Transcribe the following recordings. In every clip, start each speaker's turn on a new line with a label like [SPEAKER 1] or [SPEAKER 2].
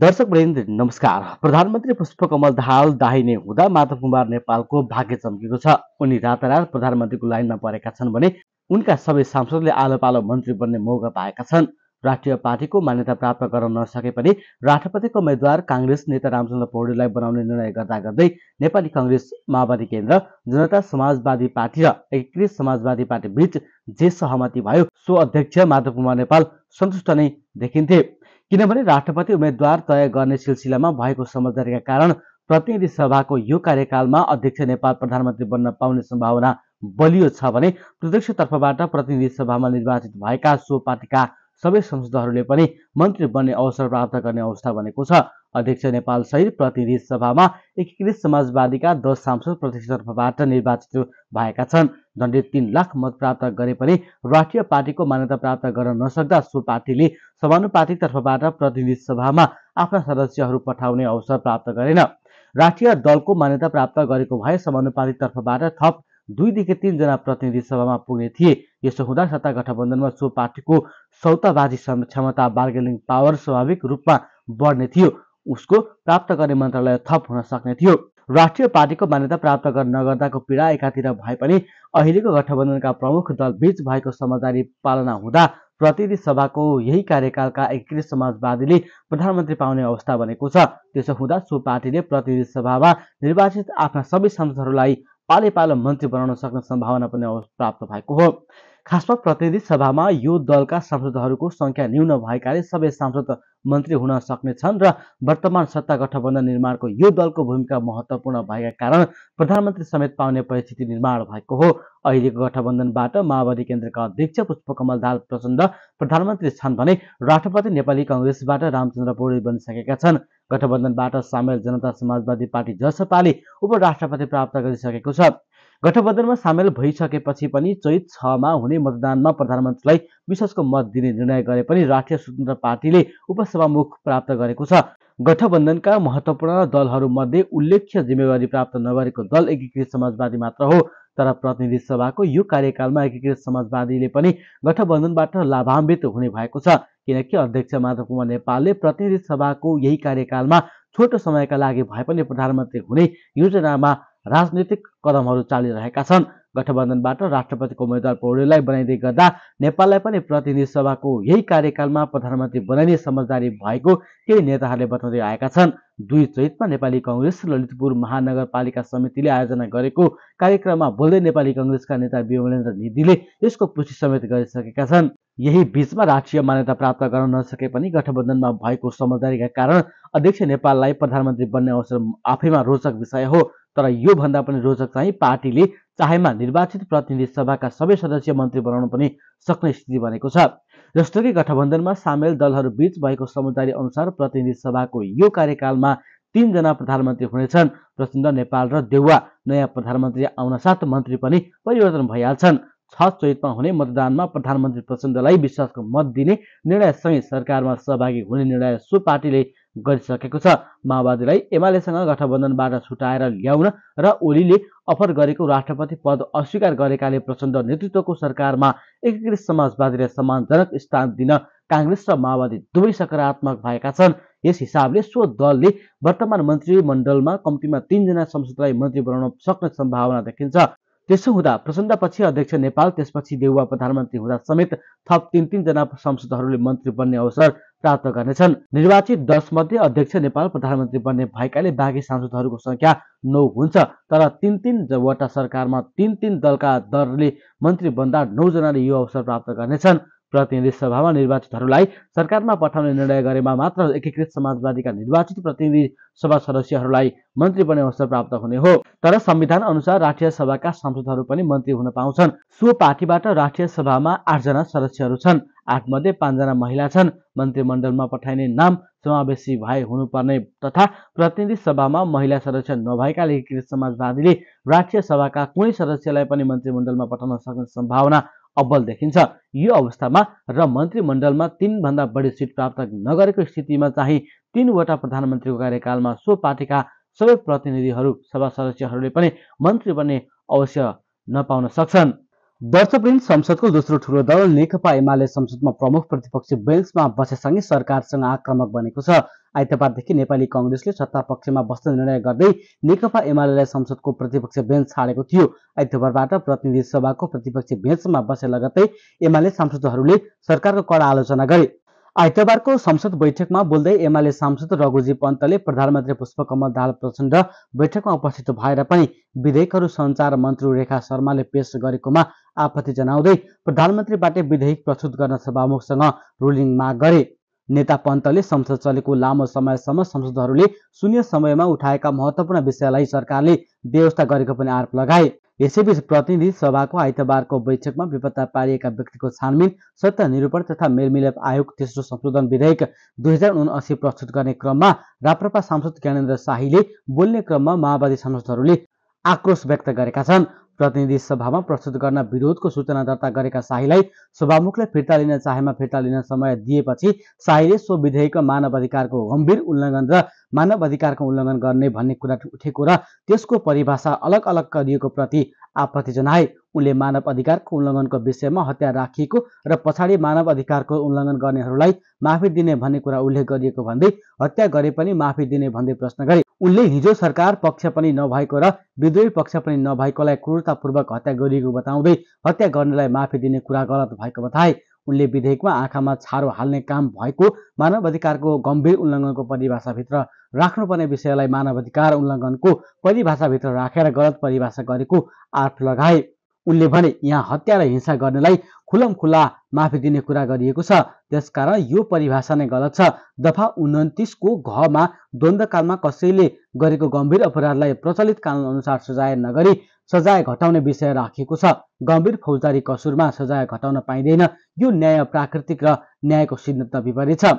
[SPEAKER 1] दर्शक वृन्द नमस्कार प्रधानमन्त्री पुष्पकमल दाहाल दाहिने हुँदा माधव कुमार नेपालको भाग्य चम्किएको छ उनी रातारात प्रधानमन्त्रीको लाइनमा परेका छन् भने उनका सबै सांसदले आलो पालो मन्त्री बन्ने मौका पाएका छन् राष्ट्रिय पार्टीको मान्यता प्राप्त गर्न नसके पनि राष्ट्रपतिको उम्मेद्वार काङ्ग्रेस नेता रामचन्द्र पौडेललाई बनाउने निर्णय गर्दा गर्दै नेपाली कङ्ग्रेस माओवादी केन्द्र जनता समाजवादी पार्टी र एकीकृत समाजवादी पार्टी बीच जे सहमति भयो सो अध्यक्ष माधव कुमार नेपाल सन्तुष्ट नै देखिन्थे किनभने राष्ट्रपति उम्मेद्वार तय गर्ने सिलसिलामा भएको समझदारीका कारण प्रतिनिधि सभाको यो कार्यकालमा अध्यक्ष नेपाल प्रधानमन्त्री बन्न पाउने सम्भावना बलियो छ भने प्रत्यक्षतर्फबाट प्रतिनिधि सभामा निर्वाचित भएका सो पार्टीका सबै संसदहरूले पनि मन्त्री बन्ने अवसर प्राप्त गर्ने अवस्था बनेको छ अध्यक्ष नेपाल सहित प्रतिनिधि सभामा एकीकृत समाजवादीका दस सांसद प्रतिनिधितर्फबाट निर्वाचित भएका छन् झन्डै तीन लाख मत प्राप्त गरे पनि राष्ट्रिय पार्टीको मान्यता प्राप्त गर्न नसक्दा सो पार्टीले समानुपातिकतर्फबाट तर्फबाट प्रतिनिधि सभामा आफ्ना सदस्यहरू पठाउने अवसर प्राप्त गरेन राष्ट्रिय दलको मान्यता प्राप्त गरेको भए समानुपातिकतर्फबाट तर्फबाट थप दुईदेखि तिनजना प्रतिनिधि सभामा पुग्ने थिए यसो हुँदा सत्ता गठबन्धनमा सो पार्टीको सौताबाजी क्षमता बार्गेनिङ पावर स्वाभाविक रूपमा बढ्ने थियो उसको प्राप्त गर्ने मन्त्रालय थप हुन सक्ने थियो राष्ट्रिय पार्टीको मान्यता प्राप्त गर्न नगर्दाको पीडा एकातिर भए पनि अहिलेको गठबन्धनका प्रमुख दलबीच भएको समझदारी पालना हुँदा प्रतिनिधि सभाको यही कार्यकालका एकीकृत समाजवादीले प्रधानमन्त्री पाउने अवस्था बनेको छ त्यसो हुँदा सो पार्टीले प्रतिनिधि सभामा निर्वाचित आफ्ना सबै सांसदहरूलाई पाले मन्त्री बनाउन सक्ने सम्भावना पनि प्राप्त भएको हो खासमा प्रतिनिधि सभामा यो दलका सांसदहरूको सङ्ख्या न्यून भएकाले सबै सांसद मन्त्री हुन सक्नेछन् र वर्तमान सत्ता गठबन्धन निर्माणको यो दलको भूमिका महत्त्वपूर्ण भएका कारण प्रधानमन्त्री समेत पाउने परिस्थिति निर्माण भएको हो अहिलेको गठबन्धनबाट माओवादी केन्द्रका अध्यक्ष पुष्पकमल दाल प्रचण्ड प्रधानमन्त्री छन् भने राष्ट्रपति नेपाली कङ्ग्रेसबाट रामचन्द्र पौडेल बनिसकेका छन् गठबन्धनबाट सामेल जनता समाजवादी पार्टी जसपाले उपराष्ट्रपति प्राप्त गरिसकेको छ गठबन्धनमा सामेल भइसकेपछि पनि चैत छमा हुने मतदानमा प्रधानमन्त्रीलाई विश्वासको मत दिने निर्णय गरे पनि राष्ट्रिय स्वतन्त्र पार्टीले उपसभामुख प्राप्त गरेको छ गठबन्धनका महत्त्वपूर्ण दलहरूमध्ये उल्लेख्य जिम्मेवारी प्राप्त नगरेको दल एकीकृत समाजवादी मात्र हो तर प्रतिनिधि सभाको यो कार्यकालमा एकीकृत समाजवादीले पनि गठबन्धनबाट लाभान्वित हुने भएको छ किनकि अध्यक्ष माधव कुमार नेपालले प्रतिनिधि सभाको यही कार्यकालमा छोटो समयका लागि भए पनि प्रधानमन्त्री हुने योजनामा राजनीतिक कदमहरू चालिरहेका छन् गठबन्धनबाट राष्ट्रपतिको उम्मेद्वार पौडेललाई बनाइँदै गर्दा नेपाललाई पनि प्रतिनिधि सभाको यही कार्यकालमा प्रधानमन्त्री बनाइने समझदारी भएको केही नेताहरूले बताउँदै आएका छन् दुई चैतमा नेपाली कङ्ग्रेस ललितपुर महानगरपालिका समितिले आयोजना गरेको कार्यक्रममा बोल्दै नेपाली कङ्ग्रेसका नेता विमलेन्द्र निधिले यसको पुष्टि समेत गरिसकेका छन् यही बीचमा राष्ट्रिय मान्यता प्राप्त गर्न नसके पनि गठबन्धनमा भएको समझदारीका कारण अध्यक्ष नेपाललाई प्रधानमन्त्री बन्ने अवसर आफैमा रोचक विषय हो तर योभन्दा पनि रोचक चाहिँ पार्टीले चाहेमा निर्वाचित प्रतिनिधि सभाका सबै सदस्य मन्त्री बनाउनु पनि सक्ने स्थिति बनेको छ जस्तो कि गठबन्धनमा सामेल दलहरू बीच भएको समझदारी अनुसार प्रतिनिधि सभाको यो कार्यकालमा तिनजना प्रधानमन्त्री हुनेछन् प्रचण्ड नेपाल र देउवा नयाँ प्रधानमन्त्री आउनसाथ मन्त्री पनि परिवर्तन भइहाल्छन् छ चैतमा हुने मतदानमा प्रधानमन्त्री प्रचण्डलाई विश्वासको मत दिने निर्णयसँगै सरकारमा सहभागी हुने निर्णय सो पार्टीले गरिसकेको छ माओवादीलाई एमालेसँग गठबन्धनबाट छुटाएर ल्याउन र ओलीले अफर गरेको राष्ट्रपति पद अस्वीकार गरेकाले प्रचण्ड नेतृत्वको सरकारमा एकीकृत समाजवादीले सम्मानजनक स्थान दिन काङ्ग्रेस र माओवादी दुवै सकारात्मक भएका छन् यस हिसाबले सो दलले वर्तमान मन्त्रीमण्डलमा कम्तीमा तिनजना संसदलाई मन्त्री बनाउन सक्ने सम्भावना देखिन्छ त्यसो हुँदा प्रचण्डपछि अध्यक्ष नेपाल त्यसपछि देउवा प्रधानमन्त्री हुँदा समेत थप तिन तिनजना सांसदहरूले मन्त्री बन्ने अवसर प्राप्त गर्नेछन् निर्वाचित दस मध्ये अध्यक्ष नेपाल प्रधानमन्त्री बन्ने भएकाले बाँकी सांसदहरूको संख्या नौ हुन्छ तर तिन तिनवटा सरकारमा तिन तिन दलका दरले मन्त्री बन्दा नौजनाले यो अवसर प्राप्त गर्नेछन् प्रतिनिधि सभामा निर्वाचितहरूलाई सरकारमा पठाउने निर्णय गरेमा मात्र एकीकृत समाजवादीका निर्वाचित प्रतिनिधि सभा सदस्यहरूलाई मन्त्री बन्ने अवसर प्राप्त हुने हो तर संविधान अनुसार राष्ट्रिय सभाका सांसदहरू पनि मन्त्री हुन पाउँछन् सो पार्टीबाट राष्ट्रिय सभामा आठजना सदस्यहरू छन् आठ मध्ये पाँचजना महिला छन् मन्त्रीमण्डलमा पठाइने नाम समावेशी भए हुनुपर्ने तथा प्रतिनिधि सभामा महिला सदस्य नभएकाले एकीकृत समाजवादीले राष्ट्रिय सभाका कुनै सदस्यलाई पनि मन्त्रीमण्डलमा पठाउन सक्ने सम्भावना अब्बल देखिन्छ यो अवस्थामा र मन्त्रीमण्डलमा तिनभन्दा बढी सिट प्राप्त नगरेको स्थितिमा चाहिँ तिनवटा प्रधानमन्त्रीको कार्यकालमा सो पार्टीका सबै प्रतिनिधिहरू सभा सदस्यहरूले पनि मन्त्री बन्ने अवश्य नपाउन सक्छन् वर्षप्रिम संसदको दोस्रो ठूलो दल नेकपा एमाले संसदमा प्रमुख प्रतिपक्षी बेन्चमा बसेसँगै सरकारसँग आक्रमक बनेको छ आइतबारदेखि नेपाली कङ्ग्रेसले सत्ता पक्षमा बस्ने निर्णय गर्दै नेकपा एमाले संसदको प्रतिपक्ष बेन्च छाडेको थियो आइतबारबाट प्रतिनिधि सभाको प्रतिपक्षी बेन्चमा बसे लगत्तै एमाले सांसदहरूले सरकारको कडा आलोचना गरे आइतबारको संसद बैठकमा बोल्दै एमाले सांसद रघुजी पन्तले प्रधानमन्त्री पुष्पकमल दाल प्रचण्ड बैठकमा उपस्थित भएर पनि विधेयकहरू सञ्चार मन्त्री रेखा शर्माले पेश गरेकोमा आपत्ति जनाउँदै प्रधानमन्त्रीबाट विधेयक प्रस्तुत गर्न सभामुखसँग रुलिङ माग गरे नेता पन्तले संसद चलेको लामो समयसम्म संसदहरूले शून्य समयमा उठाएका महत्त्वपूर्ण विषयलाई सरकारले व्यवस्था गरेको पनि आरोप लगाए यसैबीच प्रतिनिधि सभाको आइतबारको बैठकमा बेपत्ता पारिएका व्यक्तिको छानबिन सत्य निरूपण तथा मेलमिलाप आयोग तेस्रो संशोधन विधेयक दुई हजार उनासी प्रस्तुत गर्ने क्रममा राप्रपा सांसद ज्ञानेन्द्र शाहीले बोल्ने क्रममा माओवादी सांसदहरूले आक्रोश व्यक्त गरेका छन् प्रतिनिधि सभामा प्रस्तुत गर्न विरोधको सूचना दर्ता गरेका शाहीलाई सभामुखले फिर्ता लिन चाहेमा फिर्ता लिन समय दिएपछि शाहीले सो विधेयकको मानव अधिकारको गम्भीर उल्लङ्घन र मानव अधिकारको उल्लङ्घन गर्ने भन्ने कुरा उठेको र त्यसको परिभाषा अलग अलग गरिएको प्रति आपत्ति जनाए उनले मानव अधिकारको उल्लङ्घनको विषयमा हत्या राखिएको र पछाडि मानव अधिकारको उल्लङ्घन गर्नेहरूलाई माफी दिने भन्ने कुरा उल्लेख गरिएको भन्दै हत्या गरे पनि माफी दिने भन्दै प्रश्न गरे उनले हिजो सरकार पक्ष पनि नभएको र विद्रोही पक्ष पनि नभएकोलाई क्रूरतापूर्वक हत्या गरिएको बताउँदै हत्या गर्नेलाई माफी दिने कुरा गलत भएको बताए उनले विधेयकमा आँखामा छारो हाल्ने काम भएको मानव अधिकारको गम्भीर उल्लङ्घनको परिभाषाभित्र राख्नुपर्ने विषयलाई मानव अधिकार उल्लङ्घनको परिभाषाभित्र राखेर गलत परिभाषा गरेको आरोप लगाए उनले भने यहाँ हत्या र हिंसा गर्नेलाई खुलम खुल्ला माफी दिने कुरा गरिएको छ त्यसकारण यो परिभाषा नै गलत छ दफा उन्तिसको घमा द्वन्द्वकालमा कसैले गरेको गम्भीर अपराधलाई प्रचलित कानुन अनुसार सजाय नगरी सजाय घटाउने विषय राखिएको छ गम्भीर फौजदारी कसुरमा सजाय घटाउन पाइँदैन यो न्याय प्राकृतिक र न्यायको सिद्धान्त विपरीत छ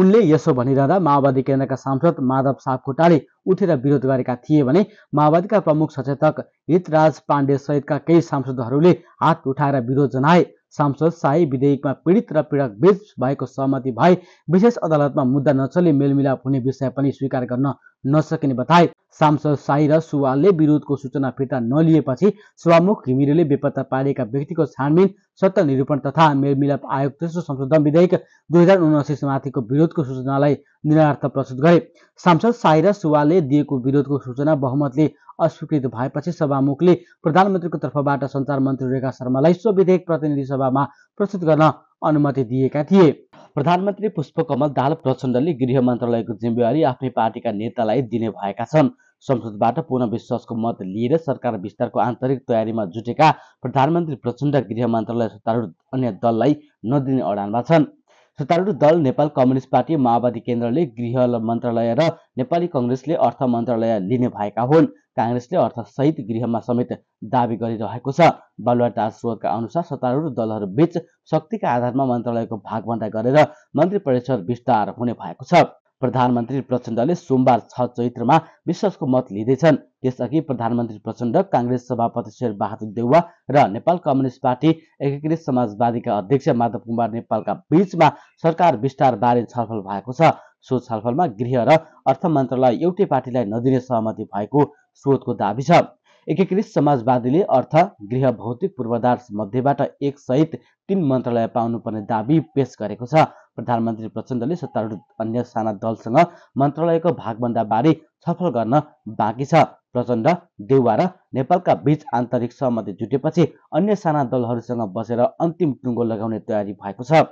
[SPEAKER 1] उनले यसो भनिरहँदा माओवादी केन्द्रका सांसद माधव सापकोटाले उठेर विरोध गरेका थिए भने माओवादीका प्रमुख सचेतक हितराज पाण्डे सहितका केही सांसदहरूले हात उठाएर विरोध जनाए सांसद शाही विधेयकमा पीडित र पीडक बीच भएको सहमति भए विशेष अदालतमा मुद्दा नचले मेलमिलाप हुने विषय पनि स्वीकार गर्न नसकिने बताए सांसद साई र सुवालले विरोधको सूचना फिर्ता नलिएपछि सभामुख घिमिरेले बेपत्ता पारिएका व्यक्तिको छानबिन सत्य निरूपण तथा मेलमिलाप आयोग तेस्रो संशोधन विधेयक दुई हजार उनासी समाथिको विरोधको सूचनालाई निरार्थ प्रस्तुत गरे सांसद साई र सुवालले दिएको विरोधको सूचना बहुमतले अस्वीकृत भएपछि सभामुखले प्रधानमन्त्रीको तर्फबाट सञ्चार मन्त्री रेखा शर्मालाई सो विधेयक प्रतिनिधि सभामा प्रस्तुत गर्न अनुमति दिएका थिए प्रधानमन्त्री पुष्पकमल दाल प्रचण्डले गृह मन्त्रालयको जिम्मेवारी आफ्नै पार्टीका नेतालाई दिने भएका छन् संसदबाट पूर्ण विश्वासको मत लिएर सरकार विस्तारको आन्तरिक तयारीमा जुटेका प्रधानमन्त्री प्रचण्ड गृह मन्त्रालय सत्तारूढ अन्य दललाई नदिने अडानमा छन् सत्तारूढ दल नेपाल कम्युनिस्ट पार्टी माओवादी केन्द्रले गृह मन्त्रालय र नेपाली कङ्ग्रेसले अर्थ मन्त्रालय लिने भएका हुन् काङ्ग्रेसले अर्थसहित गृहमा समेत दावी गरिरहेको छ बलुवाटार स्रोतका अनुसार सत्तारूढ दलहरूबीच शक्तिका आधारमा मन्त्रालयको भागभन्दा गरेर मन्त्री परिषद विस्तार हुने भएको छ प्रधानमन्त्री प्रचण्डले सोमबार छ चैत्रमा विश्वासको मत लिँदैछन् त्यसअघि प्रधानमन्त्री प्रचण्ड काङ्ग्रेस सभापति शेर बहादुर देउवा र नेपाल कम्युनिस्ट पार्टी एकीकृत समाजवादीका अध्यक्ष माधव कुमार नेपालका बीचमा सरकार विस्तारबारे छलफल भएको छ सो छलफलमा गृह र अर्थ मन्त्रालय एउटै पार्टीलाई नदिने सहमति भएको स्रोतको दावी छ एकीकृत समाजवादीले अर्थ गृह भौतिक पूर्वाधार मध्येबाट एक सहित तिन मन्त्रालय पाउनुपर्ने दावी पेश गरेको छ प्रधानमन्त्री प्रचण्डले सत्तारूढ अन्य साना दलसँग मन्त्रालयको बारे छलफल गर्न बाँकी छ प्रचण्ड देउवा र नेपालका बीच आन्तरिक सहमति जुटेपछि अन्य साना दलहरूसँग बसेर अन्तिम टुङ्गो लगाउने तयारी भएको छ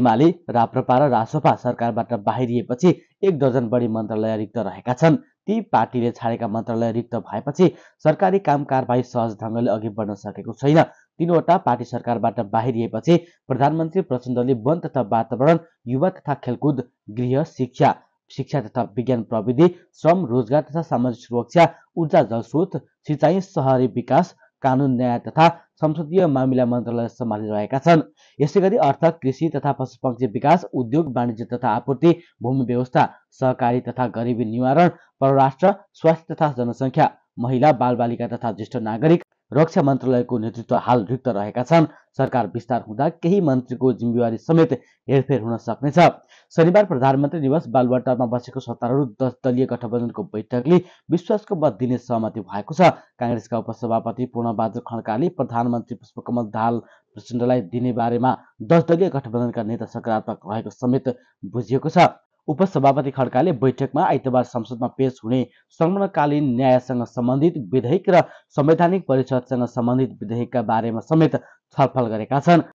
[SPEAKER 1] एमाले राप्रपा र रासोपा सरकारबाट बाहिरिएपछि एक दर्जन बढी मन्त्रालय रिक्त रहेका छन् ती पार्टीले छाडेका मन्त्रालय रिक्त भएपछि सरकारी काम कारवाही सहज ढङ्गले अघि बढ्न सकेको छैन तीनवटा पार्टी सरकारबाट बाहिरिएपछि प्रधानमन्त्री प्रचण्डले वन तथा वातावरण युवा तथा खेलकुद गृह शिक्षा शिक्षा तथा विज्ञान प्रविधि श्रम रोजगार तथा सामाजिक सुरक्षा ऊर्जा जलस्रोत सिँचाइ सहरी विकास कानुन न्याय तथा संसदीय मामिला मन्त्रालय सम्हालिरहेका छन् यसै गरी अर्थ कृषि तथा पशुपक्षी विकास उद्योग वाणिज्य तथा आपूर्ति भूमि व्यवस्था सहकारी तथा गरिबी निवारण परराष्ट्र स्वास्थ्य तथा जनसङ्ख्या महिला बालबालिका तथा ज्येष्ठ नागरिक रक्षा मन्त्रालयको नेतृत्व हाल रिक्त रहेका छन् सरकार विस्तार हुँदा केही मन्त्रीको जिम्मेवारी समेत हेरफेर हुन सक्नेछ शनिबार प्रधानमन्त्री निवास बालवाटामा बसेको सत्तारूढ दस दलीय गठबन्धनको बैठकले विश्वासको मत दिने सहमति भएको छ काङ्ग्रेसका उपसभापति पूर्णबहादुर खड्काले प्रधानमन्त्री पुष्पकमल दाहाल प्रचण्डलाई दिने बारेमा दस दलीय गठबन्धनका नेता सकारात्मक रहेको समेत बुझिएको छ उपसभापति खड्काले बैठकमा आइतबार संसदमा पेश हुने संलग्नकालीन न्यायसँग सम्बन्धित विधेयक र संवैधानिक परिषदसँग सम्बन्धित विधेयकका बारेमा समेत छलफल गरेका छन्